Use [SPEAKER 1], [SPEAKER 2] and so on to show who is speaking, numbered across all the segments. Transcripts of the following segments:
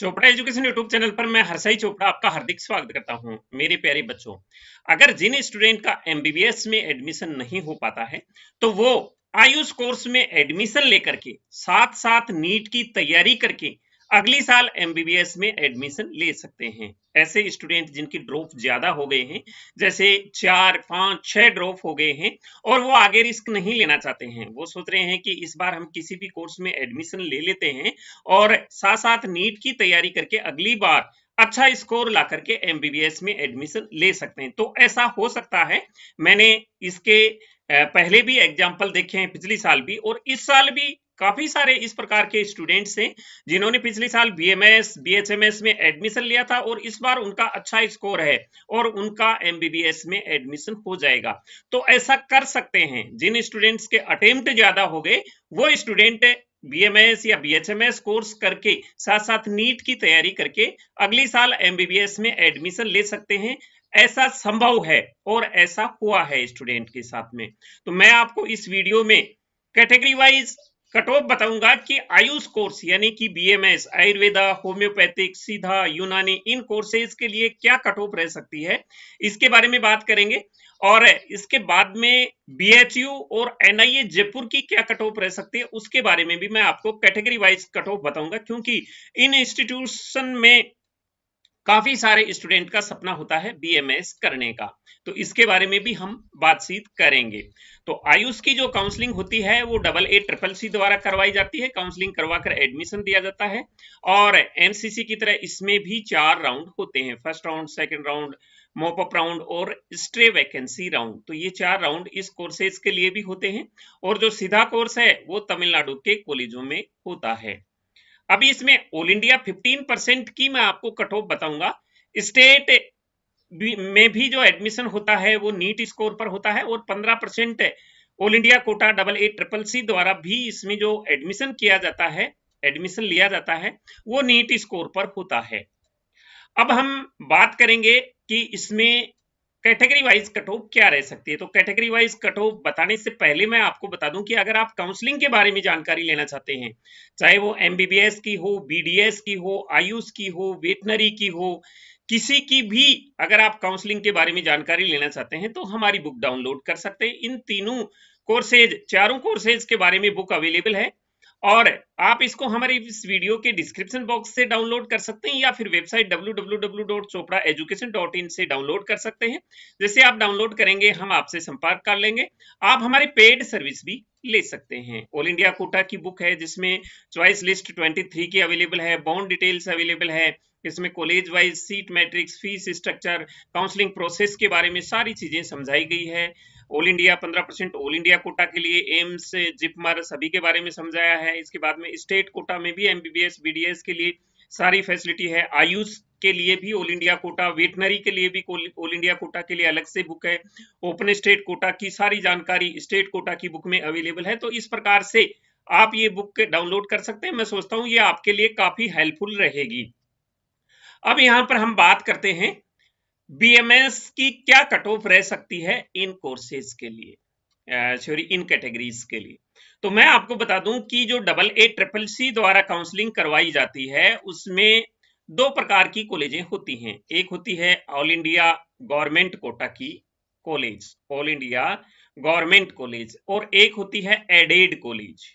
[SPEAKER 1] Chopra education YouTube channel पर मैं हरसाई चोपड़ा आपका हार्दिक स्वागत करता हूं मेरे प्यारे बच्चों अगर जिन स्टूडेंट का एमबीबीएस में एडमिशन नहीं हो पाता है तो वो आयुष कोर्स में एडमिशन लेकर के साथ साथ नीट की तैयारी करके अगले साल एमबीबीएस में एडमिशन ले सकते हैं ऐसे स्टूडेंट जिनकी ड्रॉप ज्यादा हो गए हैं जैसे चार पांच छह ड्रॉप हो गए हैं और वो आगे रिस्क नहीं लेना चाहते हैं वो सोच रहे हैं कि इस बार हम किसी भी कोर्स में एडमिशन ले लेते हैं और साथ साथ नीट की तैयारी करके अगली बार अच्छा स्कोर ला करके एमबीबीएस में एडमिशन ले सकते हैं तो ऐसा हो सकता है मैंने इसके पहले भी एग्जाम्पल देखे हैं पिछले साल भी और इस साल भी काफी सारे इस प्रकार के स्टूडेंट्स हैं जिन्होंने पिछले साल बीएमएस बीएचएमएस में एडमिशन लिया था और इस बार उनका अच्छा स्कोर है और उनका एमबीबीएस में एडमिशन हो जाएगा तो ऐसा कर सकते हैं जिन स्टूडेंट्स के अटेम्प्ट ज्यादा हो गए वो स्टूडेंट बीएमएस या बीएचएमएस कोर्स करके साथ साथ नीट की तैयारी करके अगले साल एमबीबीएस में एडमिशन ले सकते हैं ऐसा संभव है और ऐसा हुआ है स्टूडेंट के साथ में तो मैं आपको इस वीडियो में कैटेगरी वाइज कट ऑफ बताऊंगा कि आयुष कोर्स यानी कि बीएमएस आयुर्वेदा होम्योपैथिक सीधा यूनानी इन कोर्सेज के लिए क्या कट ऑफ रह सकती है इसके बारे में बात करेंगे और इसके बाद में बीएचयू और एनआईए जयपुर की क्या कट ऑफ रह सकती है उसके बारे में भी मैं आपको कैटेगरी वाइज कट ऑफ बताऊंगा क्योंकि इन इंस्टीट्यूशन में काफी सारे स्टूडेंट का सपना होता है बीएमएस करने का तो इसके बारे में भी हम बातचीत करेंगे तो आयुष की जो काउंसलिंग होती है वो डबल ए ट्रिपल सी द्वारा करवाई जाती है काउंसलिंग करवाकर एडमिशन दिया जाता है और एमसीसी की तरह इसमें भी चार राउंड होते हैं first round second round mop up round और स्ट्रे वैकेंसी राउंड तो ये चार राउंड इस कोर्सेज के लिए भी होते हैं और जो सीधा कोर्स है वो तमिलनाडु के कॉलेजों में होता है अभी इसमें ऑल इंडिया फिफ्टीन की मैं आपको कट ऑफ बताऊंगा स्टेट में भी जो एडमिशन होता है वो नीट स्कोर पर होता है और पंद्रह percent all India quota double A triple C द्वारा भी इसमें जो एडमिशन किया जाता है एडमिशन लिया जाता है वो नीट स्कोर पर होता है अब हम बात करेंगे कि इसमें कैटेगरी वाइज कट ऑफ क्या रह सकती है तो कैटेगरी वाइज कट ऑफ बताने से पहले मैं आपको बता दूं कि अगर आप काउंसलिंग के बारे में जानकारी लेना चाहते हैं चाहे वो एमबीबीएस की हो बीडीएस की हो आयुष की हो वेटनरी की हो किसी की भी अगर आप काउंसलिंग के बारे में जानकारी लेना चाहते हैं तो हमारी बुक डाउनलोड कर सकते हैं इन तीनों कोर्सेज चारों कोर्सेज के बारे में बुक अवेलेबल है और आप इसको हमारे इस वीडियो के डिस्क्रिप्शन बॉक्स से डाउनलोड कर सकते हैं या फिर वेबसाइट www.chopraeducation.in से डाउनलोड कर सकते हैं जैसे आप डाउनलोड करेंगे हम आपसे संपर्क कर लेंगे आप हमारे पेड सर्विस भी ले सकते हैं ऑल इंडिया कोटा की बुक है जिसमें चॉइस लिस्ट 23 की अवेलेबल है बॉन्ड डिटेल्स अवेलेबल है इसमें college wise seat matrix fees structure counselling process के बारे में सारी चीजें समझाई गई है ऑल इंडिया पंद्रह परसेंट ऑल इंडिया कोटा के लिए एम्स जिपमर सभी के बारे में समझाया है इसके बाद में स्टेट कोटा में भी एमबीबीएस बीडीएस के लिए सारी फैसिलिटी है आयुष के लिए भी ऑल इंडिया कोटा वेटनरी के लिए भी ऑल इंडिया कोटा के लिए अलग से बुक है ओपन स्टेट कोटा की सारी जानकारी स्टेट कोटा की बुक में अवेलेबल है तो इस प्रकार से आप ये बुक डाउनलोड कर सकते हैं मैं सोचता हूँ ये आपके लिए काफी हेल्पफुल रहेगी अब यहां पर हम बात करते हैं बीएमएस की क्या कट ऑफ रह सकती है इन कोर्सेज के लिए सॉरी इन कैटेगरीज के लिए तो मैं आपको बता दूं कि जो डबल ए ट्रिपल सी द्वारा काउंसलिंग करवाई जाती है उसमें दो प्रकार की कॉलेजें होती हैं एक होती है ऑल इंडिया गवर्नमेंट कोटा की college all India government college और एक होती है एडेड कॉलेज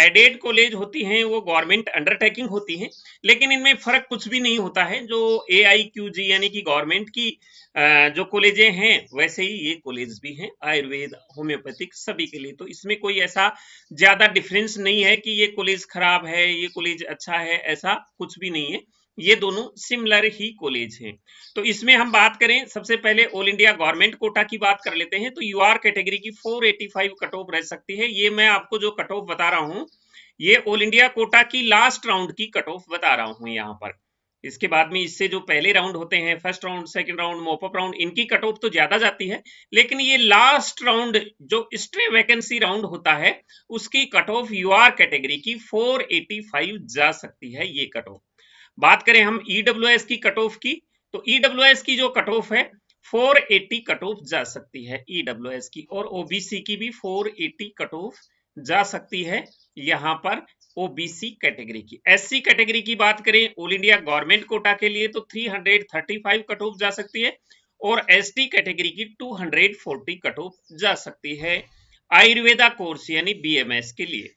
[SPEAKER 1] एडेड कॉलेज होती हैं वो गवर्नमेंट अंडरटेकिंग होती हैं लेकिन इनमें फर्क कुछ भी नहीं होता है जो ए आई क्यू जी यानी कि गवर्नमेंट की जो कॉलेजें हैं वैसे ही ये कॉलेज भी हैं आयुर्वेद होम्योपैथिक सभी के लिए तो इसमें कोई ऐसा ज्यादा डिफरेंस नहीं है कि ये कॉलेज खराब है ये कॉलेज अच्छा है ऐसा कुछ भी नहीं है ये दोनों सिमिलर ही कॉलेज हैं तो इसमें हम बात करें सबसे पहले ऑल इंडिया गवर्नमेंट कोटा की बात कर लेते हैं तो यू आर कैटेगरी की 485 कट ऑफ रह सकती है ये मैं आपको जो कट ऑफ बता रहा हूँ ये ऑल इंडिया कोटा की लास्ट राउंड की कट ऑफ बता रहा हूँ यहाँ पर इसके बाद में इससे जो पहले राउंड होते हैं first round second round mop up round इनकी कट ऑफ तो ज्यादा जाती है लेकिन ये लास्ट राउंड जो स्ट्रे वैकेंसी राउंड होता है उसकी cut off U R category की 485 जा सकती है ये कट ऑफ बात करें हम ईडब्ल्यू e की कट ऑफ की तो ईडब्ल्यू e की जो कट ऑफ है 480 कट ऑफ जा सकती है ईडब्ल्यू e की और ओबीसी की भी 480 कट ऑफ जा सकती है यहाँ पर ओबीसी कैटेगरी की एससी कैटेगरी की बात करें ऑल इंडिया गवर्नमेंट कोटा के लिए तो 335 कट ऑफ जा सकती है और एसटी कैटेगरी की 240 कट ऑफ जा सकती है आयुर्वेदा कोर्स यानी बीएमएस के लिए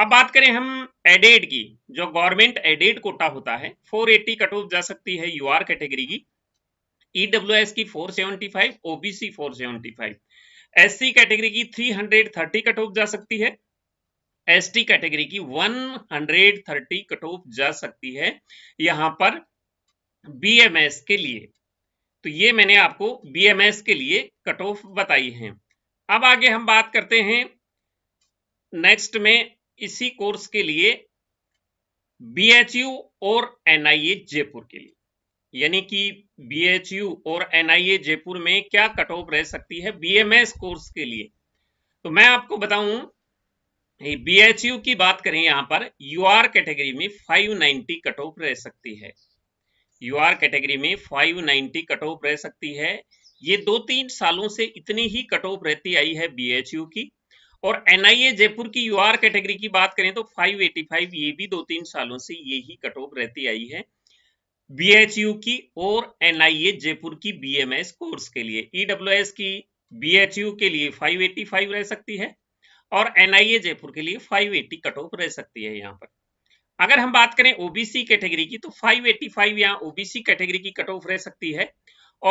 [SPEAKER 1] अब बात करें हम एडेड की जो गवर्नमेंट एडेड कोटा होता है 480 कट ऑफ जा सकती है यूआर कैटेगरी की ईडब्ल्यूएस e की 475 ओबीसी 475 एससी कैटेगरी की 330 कट ऑफ जा सकती है एसटी कैटेगरी की 130 कट ऑफ जा सकती है यहां पर बीएमएस के लिए तो ये मैंने आपको बीएमएस के लिए कट ऑफ बताई है अब आगे हम बात करते हैं नेक्स्ट में इसी कोर्स के लिए बीएचयू और एन जयपुर के लिए यानी कि बी और एनआईए जयपुर में क्या कट ऑफ रह सकती है बीएमएस कोर्स के लिए तो मैं आपको बताऊं बीएचयू की बात करें यहां पर आर कैटेगरी में 590 कट ऑफ रह सकती है आर कैटेगरी में 590 कट ऑफ रह सकती है ये दो तीन सालों से इतनी ही कट ऑफ रहती आई है यू की और एनआईए जयपुर की यूआर कैटेगरी की बात करें तो 585 ये भी दो तीन सालों से यही कट ऑफ रहती आई है बीएचयू की और एनआईए जयपुर की बीएमएस कोर्स के लिए ईडब्ल्यू e की बीएचयू के लिए 585 रह सकती है और एनआईए जयपुर के लिए 580 कट ऑफ रह सकती है यहाँ पर अगर हम बात करें ओबीसी कैटेगरी की तो 585 यहाँ OBC category cut cut off रह सकती है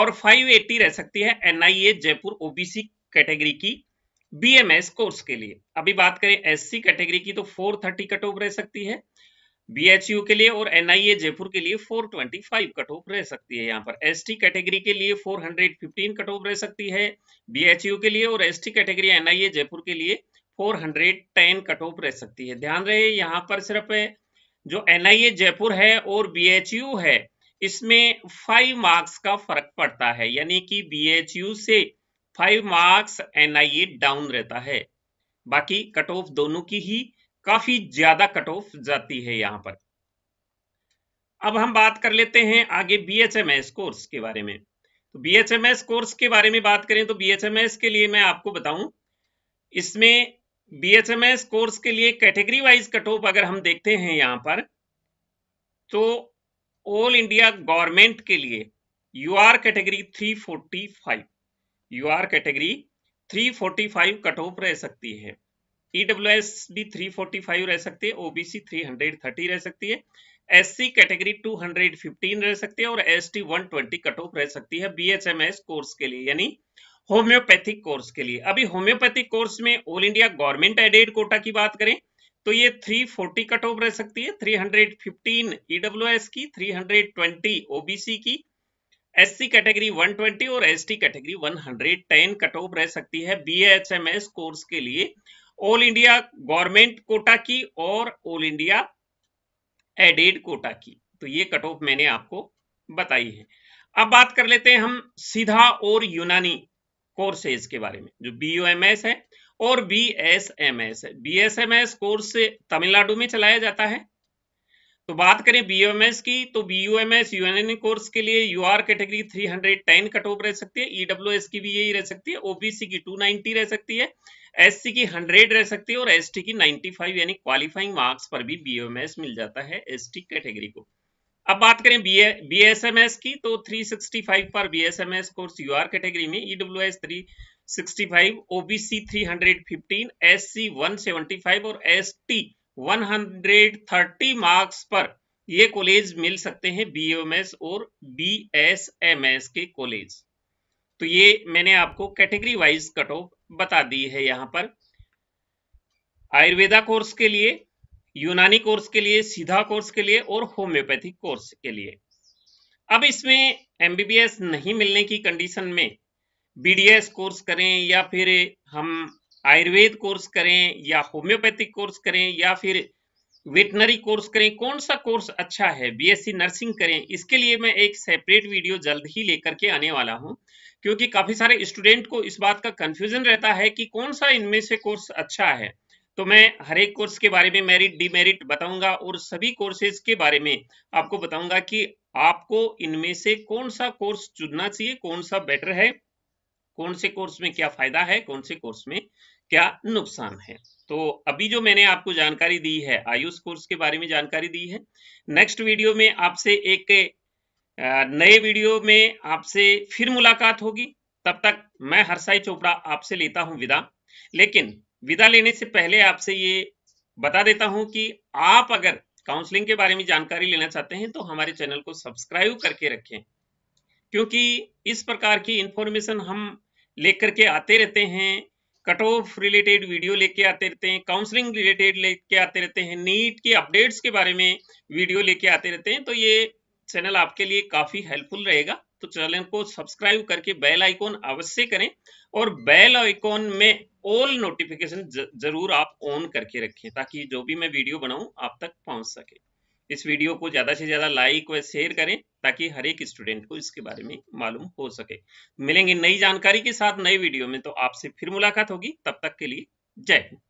[SPEAKER 1] और 580 रह सकती है एनआईए जयपुर ओबीसी कैटेगरी की बीएमएस कोर्स के लिए अभी बात करें एससी कैटेगरी की तो 430 कट ऑफ रह सकती है बीएचयू के लिए और एनआईए जयपुर के लिए 425 कट ऑफ रह सकती है यहाँ पर एसटी कैटेगरी के लिए 415 कट ऑफ रह सकती है बीएचयू के लिए और एसटी कैटेगरी एनआईए जयपुर के लिए 410 कट ऑफ रह सकती है ध्यान रहे यहाँ पर सिर्फ जो एनआईए जयपुर है और बीएचयू है इसमें फाइव मार्क्स का फर्क पड़ता है यानी कि बीएचयू से फाइव मार्क्स ए डाउन रहता है बाकी कट ऑफ दोनों की ही काफी ज्यादा कट ऑफ जाती है यहाँ पर अब हम बात कर लेते हैं आगे एस कोर्स के बारे में तो बीएचएमएस कोर्स के बारे में बात करें तो एस के लिए मैं आपको बताऊं इसमें एस कोर्स के लिए कैटेगरी वाइज कट ऑफ अगर हम देखते हैं यहां पर तो ऑल इंडिया गवर्नमेंट के लिए U R category 345 U R category 345 cut of रह सकती है ईडब्ल्यू e एस भी 345 रह सकती है ओबीसी 330 रह सकती है एससी कैटेगरी 215 रह सकती है और एसटी 120 कट ऑफ रह सकती है बीएचएमएस कोर्स के लिए यानी होम्योपैथिक कोर्स के लिए अभी होम्योपैथिक कोर्स में all India government aided quota की बात करें तो ये 340 कट ऑफ रह सकती है 315 ईडब्ल्यूएस e की 320 ओबीसी की एससी कैटेगरी 120 और एसटी कैटेगरी 110 कट ऑफ रह सकती है बीएचएमएस कोर्स के लिए ऑल इंडिया गवर्नमेंट कोटा की और ऑल इंडिया एडेड कोटा की तो ये कट ऑफ मैंने आपको बताई है अब बात कर लेते हैं हम सीधा और यूनानी कोर्सेज के बारे में जो बीओएमएस है और बी एस एम एस है एस कोर्स तमिलनाडु में चलाया जाता है तो बात करें बीओएमएस की तो एन यूएनएन कोर्स के लिए यूआर कैटेगरी 310 कट ऑफ रह सकती है ईडब्ल्यूएस e की भी यही रह सकती है ओबीसी की 290 रह सकती है एससी की 100 रह सकती है और एसटी की 95 यानी क्वालिफाइंग मार्क्स पर भी एस मिल जाता है एसटी कैटेगरी को अब बात करें एस की तो फाइव पर एस कोर्स आर कैटेगरी में sixty five OBC three one SC five और टी 130 मार्क्स पर ये कॉलेज मिल सकते हैं बीएमएस और बीएसएमएस के कॉलेज तो ये मैंने आपको कैटेगरी वाइज कट ऑफ बता दी है यहाँ पर आयुर्वेदा कोर्स के लिए यूनानी कोर्स के लिए सीधा कोर्स के लिए और होम्योपैथिक कोर्स के लिए अब इसमें एमबीबीएस नहीं मिलने की कंडीशन में बीडीएस कोर्स करें या फिर हम आयुर्वेद कोर्स करें या होम्योपैथिक कोर्स करें या फिर वेटनरी कोर्स करें कौन सा कोर्स अच्छा है बीएससी नर्सिंग करें इसके लिए मैं एक सेपरेट वीडियो जल्द ही लेकर के आने वाला हूं क्योंकि काफी सारे स्टूडेंट को इस बात का कंफ्यूजन रहता है कि कौन सा इनमें से कोर्स अच्छा है तो मैं हर एक कोर्स के बारे में मेरिट डिमेरिट बताऊंगा और सभी कोर्सेज के बारे में आपको बताऊंगा कि आपको इनमें से कौन सा कोर्स चुनना चाहिए कौन सा बेटर है कौन से कोर्स में क्या फायदा है कौन से कोर्स में क्या नुकसान है तो अभी जो मैंने आपको जानकारी दी है आयुष कोर्स के बारे में जानकारी दी है नेक्स्ट वीडियो में आपसे एक नए वीडियो में आपसे फिर मुलाकात होगी तब तक मैं हरसाई चोपड़ा आपसे लेता हूं विदा लेकिन विदा लेने से पहले आपसे ये बता देता हूं कि आप अगर काउंसलिंग के बारे में जानकारी लेना चाहते हैं तो हमारे चैनल को सब्सक्राइब करके रखें क्योंकि इस प्रकार की इंफॉर्मेशन हम लेकर के आते रहते हैं कट ऑफ रिलेटेड वीडियो लेके आते रहते हैं काउंसलिंग रिलेटेड लेके आते रहते हैं नीट के अपडेट्स के बारे में वीडियो लेके आते रहते हैं तो ये चैनल आपके लिए काफी हेल्पफुल रहेगा तो चैनल को सब्सक्राइब करके बेल आइकॉन अवश्य करें और बेल आइकॉन में ऑल नोटिफिकेशन जरूर आप ऑन करके रखें ताकि जो भी मैं वीडियो बनाऊं आप तक पहुंच सके इस वीडियो को ज़्यादा से ज़्यादा लाइक व शेयर करें ताकि हर एक स्टूडेंट को इसके बारे में मालूम हो सके मिलेंगे नई जानकारी के साथ नए वीडियो में तो आपसे फिर मुलाकात होगी तब तक के लिए जय हिंद